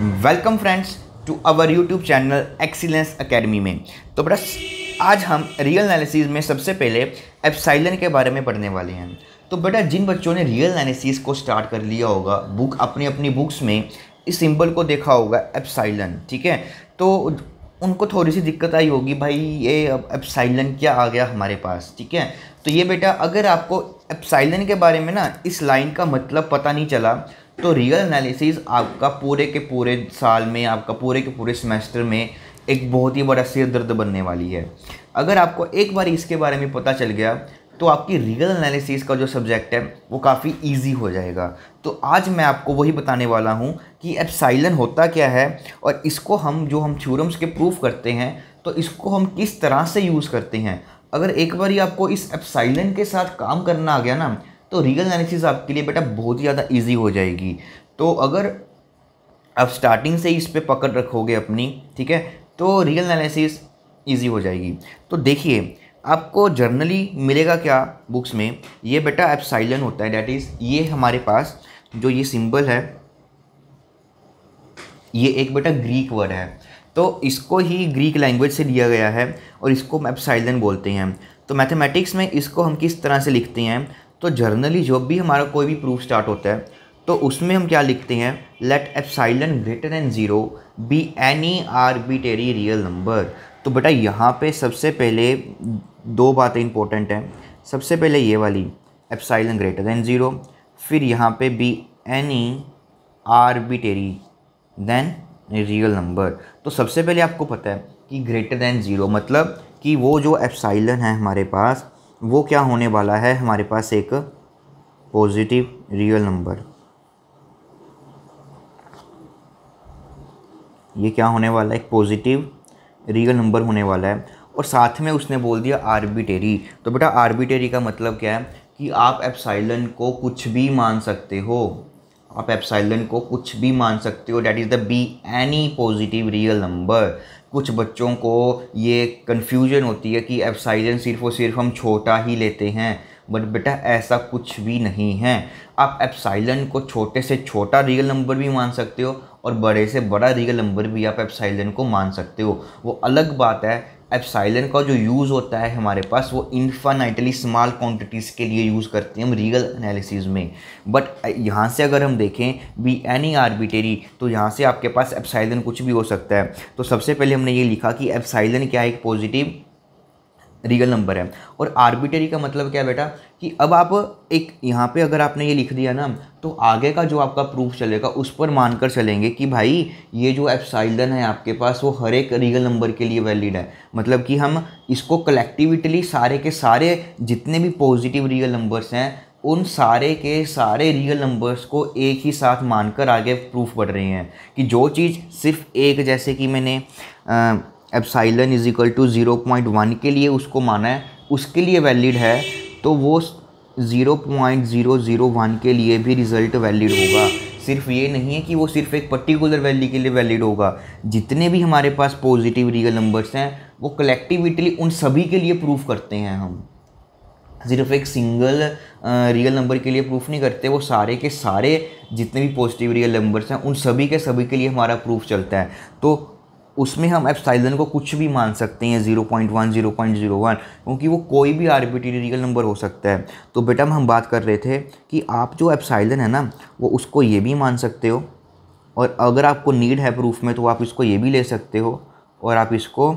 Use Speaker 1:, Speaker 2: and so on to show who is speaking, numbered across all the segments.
Speaker 1: Welcome friends to our YouTube channel excellence academy में तो बस आज हम रियल एनालिसिस में सबसे पहले एप्साइलन के बारे में पढ़ने वाले हैं तो बेटा जिन बच्चों ने रियल एनालिसिस को स्टार्ट कर लिया होगा बुक अपनी अपनी बुक्स में इस सिंबल को देखा होगा एप्साइलन ठीक है तो उनको थोड़ी सी दिक्कत आई होगी भाई ये एप्साइलन क्या आ गया हमारे पास ठीक है तो ये बेटा अगर आपको एप्साइलन के बारे में ना इस लाइन का मतलब पता नहीं चला तो रियल एनालिसिस आपका पूरे के पूरे साल में आपका पूरे के पूरे सेमेस्टर में एक बहुत ही बड़ा सिर दर्द बनने वाली है अगर आपको एक बार इसके बारे में पता चल गया तो आपकी रियल एनालिसिस का जो सब्जेक्ट है वो काफ़ी इजी हो जाएगा तो आज मैं आपको वही बताने वाला हूँ कि एप्साइलन होता क्या है और इसको हम जो हम थ्यूरम्स के प्रूफ करते हैं तो इसको हम किस तरह से यूज़ करते हैं अगर एक बार ही आपको इस एप्साइलन के साथ काम करना आ गया ना तो रीगल एनालिसिस आपके लिए बेटा बहुत ही ज़्यादा ईजी हो जाएगी तो अगर आप स्टार्टिंग से ही इस पर पकड़ रखोगे अपनी ठीक है तो रीगल एनालिसिस ईजी हो जाएगी तो देखिए आपको जर्नली मिलेगा क्या बुक्स में ये बेटा साइलेंट होता है डैट इज़ ये हमारे पास जो ये सिंबल है ये एक बेटा ग्रीक वर्ड है तो इसको ही ग्रीक लैंग्वेज से लिया गया है और इसको मैपसाइलन बोलते हैं तो मैथमेटिक्स में इसको हम किस तरह से लिखते हैं तो जर्नली जब भी हमारा कोई भी प्रूफ स्टार्ट होता है तो उसमें हम क्या लिखते हैं let epsilon greater than zero be any arbitrary real number तो बेटा यहाँ पे सबसे पहले दो बातें इंपॉर्टेंट हैं सबसे पहले ये वाली एप्साइलन ग्रेटर दैन ज़ीरो फिर यहाँ पे be any arbitrary than real number तो सबसे पहले आपको पता है कि ग्रेटर दैन ज़ीरो मतलब कि वो जो एफसाइलन है हमारे पास वो क्या होने वाला है हमारे पास एक पॉजिटिव रियल नंबर ये क्या होने वाला है एक पॉजिटिव रियल नंबर होने वाला है और साथ में उसने बोल दिया आर्बिटेरी तो बेटा आर्बिटेरी का मतलब क्या है कि आप एप्साइलन को कुछ भी मान सकते हो आप एप्साइलन को कुछ भी मान सकते हो that is the be any positive real number कुछ बच्चों को ये कन्फ्यूजन होती है कि एप्साइलन सिर्फ और सिर्फ हम छोटा ही लेते हैं बट बेटा ऐसा कुछ भी नहीं है आप एप्साइलन को छोटे से छोटा रियल नंबर भी मान सकते हो और बड़े से बड़ा रियल नंबर भी आप एप्साइलन को मान सकते हो वो अलग बात है एप्साइलन का जो यूज़ होता है हमारे पास वो इन्फानाइटली स्मॉल क्वांटिटीज़ के लिए यूज़ करते हैं हम रीगल एनालिसिस में बट यहाँ से अगर हम देखें बी एनी आर्बिटेरी तो यहाँ से आपके पास एप्साइलन कुछ भी हो सकता है तो सबसे पहले हमने ये लिखा कि एप्साइलन क्या है एक पॉजिटिव रियल नंबर है और आर्बिटरी का मतलब क्या है बेटा कि अब आप एक यहाँ पे अगर आपने ये लिख दिया ना तो आगे का जो आपका प्रूफ चलेगा उस पर मानकर चलेंगे कि भाई ये जो एप्साइलन है आपके पास वो हर एक रियल नंबर के लिए वैलिड है मतलब कि हम इसको कलेक्टिविटली सारे के सारे जितने भी पॉजिटिव रियल नंबर्स हैं उन सारे के सारे रियल नंबर्स को एक ही साथ मानकर आगे प्रूफ बढ़ रहे हैं कि जो चीज़ सिर्फ एक जैसे कि मैंने आ, epsilon is equal to zero point one के लिए उसको माना है उसके लिए वैलिड है तो वो zero point zero zero one के लिए भी रिज़ल्ट वैलिड होगा सिर्फ ये नहीं है कि वो सिर्फ एक पर्टिकुलर वैल्यू के लिए वैलिड होगा जितने भी हमारे पास पॉजिटिव रियल नंबर्स हैं वो कलेक्टिविटली उन सभी के लिए प्रूफ करते हैं हम सिर्फ एक सिंगल रियल नंबर के लिए प्रूफ नहीं करते वो सारे के सारे जितने भी पॉजिटिव रियल नंबर्स हैं उन सभी के सभी के लिए हमारा प्रूफ चलता है तो उसमें हम एप्साइलन को कुछ भी मान सकते हैं zero point one zero point zero one क्योंकि वो कोई भी रियल नंबर हो सकता है तो बेटा हम बात कर रहे थे कि आप जो एप्साइलन है ना वो उसको ये भी मान सकते हो और अगर आपको नीड है प्रूफ में तो आप इसको ये भी ले सकते हो और आप इसको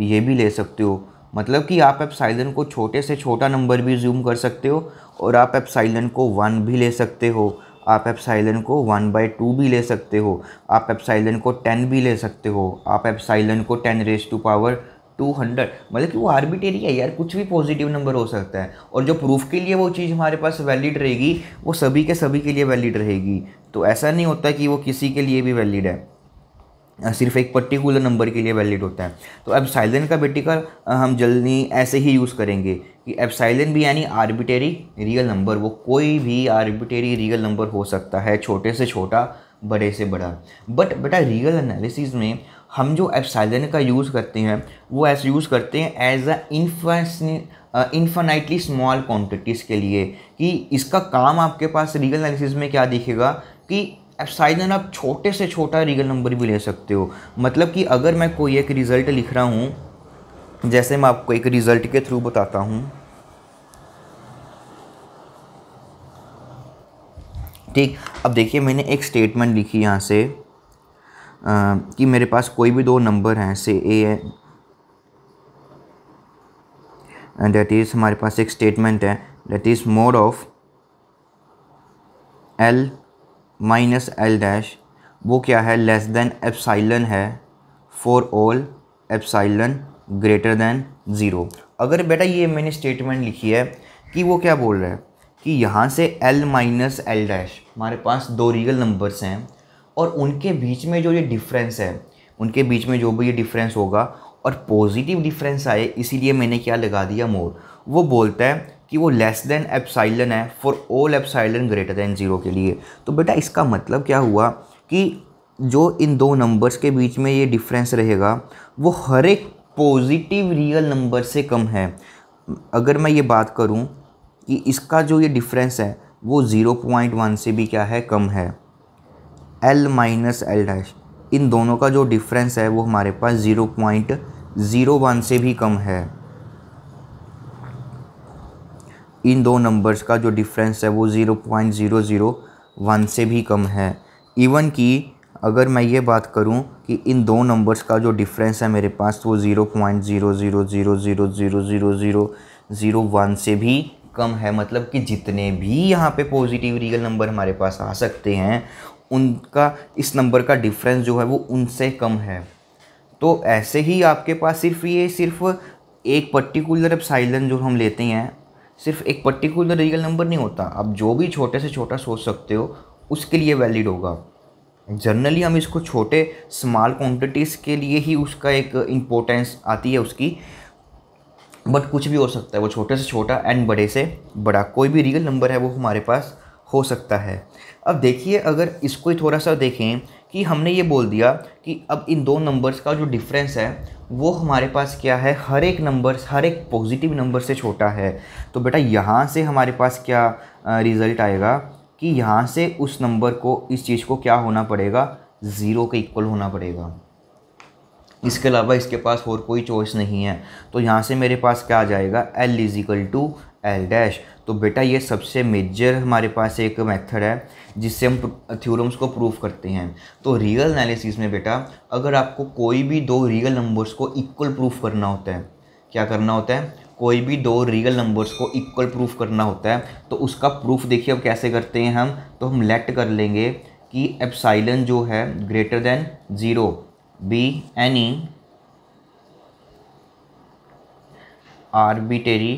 Speaker 1: ये भी ले सकते हो मतलब कि आप एप्साइलन को छोटे से छोटा नंबर भी ज्यूम कर सकते हो और आप एप्साइलन को वन भी ले सकते हो आप एप्साइलन को वन बाई टू भी ले सकते हो आप एप्साइलन को टेन भी ले सकते हो आप एप्साइलन को ten raise to power two hundred मतलब कि वो आर्बिटेरी है यार कुछ भी पॉजिटिव नंबर हो सकता है और जो प्रूफ के लिए वो चीज़ हमारे पास वैलिड रहेगी वो सभी के सभी के लिए वैलिड रहेगी तो ऐसा नहीं होता कि वो किसी के लिए भी वैलिड है सिर्फ एक पर्टिकुलर नंबर के लिए वैलिड होता है तो एप्साइलन का बेटिकल हम जल्दी ऐसे ही यूज़ करेंगे कि एबसाइलन भी यानी आर्बिटेरी रियल नंबर वो कोई भी आर्बिटेरी रियल नंबर हो सकता है छोटे से छोटा बड़े से बड़ा बट बेटा रियल एनालिसिस में हम जो एबसाइलन का यूज़ करते हैं वो ऐसे यूज़ करते हैं as a infinitely small quantities के लिए कि इसका काम आपके पास रियल एनालिसिस में क्या दिखेगा कि एप्साइजन आप छोटे से छोटा रीगल नंबर भी ले सकते हो मतलब कि अगर मैं कोई एक रिज़ल्ट लिख रहा हूँ जैसे मैं आपको एक रिज़ल्ट के थ्रू बताता हूँ ठीक अब देखिए मैंने एक स्टेटमेंट लिखी यहाँ से आ, कि मेरे पास कोई भी दो नंबर हैं से ए डेट इज़ हमारे पास एक स्टेटमेंट है that is mod of L minus L dash वो क्या है लेस देन एप्साइलन है for all epsilon greater than zero अगर बेटा ये मैंने स्टेटमेंट लिखी है कि वो क्या बोल रहा है कि यहाँ से एल माइनस एल डैश हमारे पास दो रीगल नंबर्स हैं और उनके बीच में जो ये डिफरेंस है उनके बीच में जो भी ये डिफरेंस होगा और पॉजिटिव डिफरेंस आए इसीलिए मैंने क्या लगा दिया मोर वो बोलता है कि वो लेस देन एप्साइलन है for all epsilon greater than zero के लिए तो बेटा इसका मतलब क्या हुआ कि जो इन दो नंबर्स के बीच में ये डिफरेंस रहेगा वो हर एक पॉजिटिव रियल नंबर से कम है अगर मैं ये बात करूँ कि इसका जो ये डिफरेंस है वो ज़ीरो पॉइंट वन से भी क्या है कम है एल माइनस एल डैश इन दोनों का जो डिफरेंस है वो हमारे पास ज़ीरो पॉइंट ज़ीरो वन से भी कम है इन दो नंबर्स का जो डिफरेंस है वो zero point zero zero one से भी कम है इवन कि अगर मैं ये बात करूं कि इन दो नंबर्स का जो डिफरेंस है मेरे पास वो zero point zero zero zero zero zero zero zero zero one से भी कम है मतलब कि जितने भी यहाँ पे पॉजिटिव रियल नंबर हमारे पास आ सकते हैं उनका इस नंबर का डिफरेंस जो है वो उनसे कम है तो ऐसे ही आपके पास सिर्फ ये सिर्फ एक पर्टिकुलर अब साइलन जो हम लेते हैं सिर्फ एक पर्टिकुलर रियल नंबर नहीं होता आप जो भी छोटे से छोटा सोच सकते हो उसके लिए वैलिड होगा जर्नली हम इसको छोटे स्मॉल क्वांटिटीज़ के लिए ही उसका एक इम्पोर्टेंस आती है उसकी बट कुछ भी हो सकता है वो छोटे से छोटा एंड बड़े से बड़ा कोई भी रियल नंबर है वो हमारे पास हो सकता है अब देखिए अगर इसको ही थोड़ा सा देखें कि हमने ये बोल दिया कि अब इन दो नंबर्स का जो डिफरेंस है वो हमारे पास क्या है हर एक नंबर हर एक पॉजिटिव नंबर से छोटा है तो बेटा यहाँ से हमारे पास क्या रिज़ल्ट आएगा कि यहाँ से उस नंबर को इस चीज़ को क्या होना पड़ेगा ज़ीरो के इक्वल होना पड़ेगा हाँ। इसके अलावा इसके पास और कोई चॉइस नहीं है तो यहाँ से मेरे पास क्या आ जाएगा L is equal to L dash तो बेटा ये सबसे मेजर हमारे पास एक मेथड है जिससे हम थ्योरम्स को प्रूफ करते हैं तो रियल एनालिसिस में बेटा अगर आपको कोई भी दो रियल नंबर्स को इक्वल प्रूफ करना होता है क्या करना होता है कोई भी दो रियल नंबर्स को इक्वल प्रूफ करना होता है तो उसका प्रूफ देखिए अब कैसे करते हैं हम तो हम लेट कर लेंगे कि एप्साइलन जो है greater than zero be any arbitrary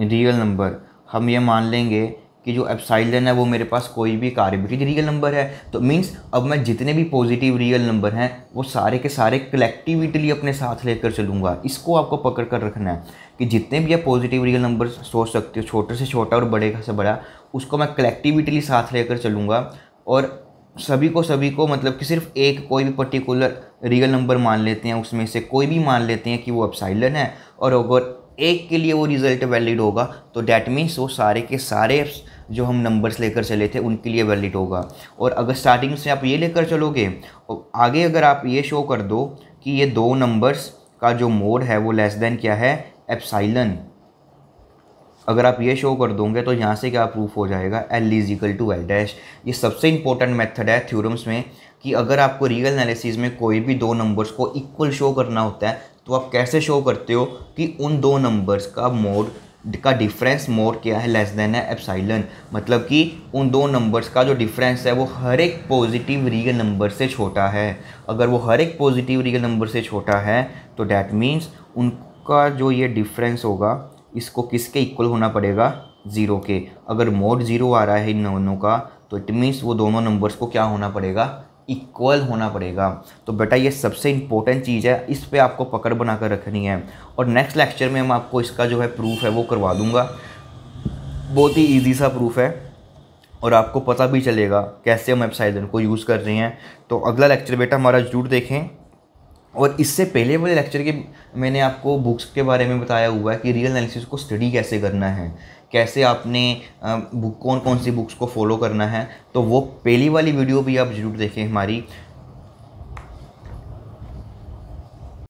Speaker 1: real number हम ये मान लेंगे कि जो एप्साइलन है वो मेरे पास कोई भी कार्बिट्री रियल नंबर है तो मीन्स अब मैं जितने भी पॉजिटिव रियल नंबर हैं वो सारे के सारे कलेक्टिविटली अपने साथ लेकर चलूँगा इसको आपको पकड़ कर रखना है कि जितने भी आप पॉजिटिव रियल नंबर सोच सकते हो छोटे से छोटा और बड़े से बड़ा उसको मैं कलेक्टिविटली साथ लेकर चलूँगा और सभी को सभी को मतलब कि सिर्फ एक कोई भी पर्टिकुलर रियल नंबर मान लेते हैं उसमें से कोई भी मान लेते हैं कि वो अपसाइलन है और अगर एक के लिए वो रिज़ल्ट वैलिड होगा तो डैट मीन्स वो सारे के सारे जो हम नंबर्स लेकर चले थे उनके लिए वैलिड होगा और अगर स्टार्टिंग से आप ये लेकर चलोगे और आगे अगर आप ये शो कर दो कि ये दो नंबर्स का जो मोड है वो लेस देन क्या है एप्साइलन अगर आप ये शो कर दोगे तो यहाँ से क्या प्रूफ हो जाएगा L is equal to L dash ये सबसे इंपॉर्टेंट मेथड है थ्योरम्स में कि अगर आपको रियल एनालिसिस में कोई भी दो नंबर्स को इक्वल शो करना होता है तो आप कैसे शो करते हो कि उन दो नंबर्स का मोड का डिफरेंस मोड क्या है लेस देन है एप्साइलन मतलब कि उन दो नंबर्स का जो डिफरेंस है वो हर एक पॉजिटिव रियल नंबर से छोटा है अगर वो हर एक पॉजिटिव रियल नंबर से छोटा है तो डैट मीन्स उनका जो ये डिफरेंस होगा इसको किसके इक्वल होना पड़ेगा ज़ीरो के अगर मोड ज़ीरो आ रहा है इन दोनों का तो इट मीन्स वो दोनों नंबर्स को क्या होना पड़ेगा इक्वल होना पड़ेगा तो बेटा ये सबसे इंपॉर्टेंट चीज़ है इस पर आपको पकड़ बना कर रखनी है और नेक्स्ट लेक्चर में हम आपको इसका जो है प्रूफ है वो करवा दूँगा बहुत ही ईजी सा प्रूफ है और आपको पता भी चलेगा कैसे हम वेबसाइट को यूज़ कर रहे हैं तो अगला लेक्चर बेटा हमारा जरूर देखें और इससे पहले वाले लेक्चर के मैंने आपको बुक्स के बारे में बताया हुआ है कि रियल एनालिसिस को स्टडी कैसे करना है कैसे आपने बुक कौन कौन सी बुक्स को फॉलो करना है तो वो पहली वाली वीडियो भी आप ज़रूर देखें हमारी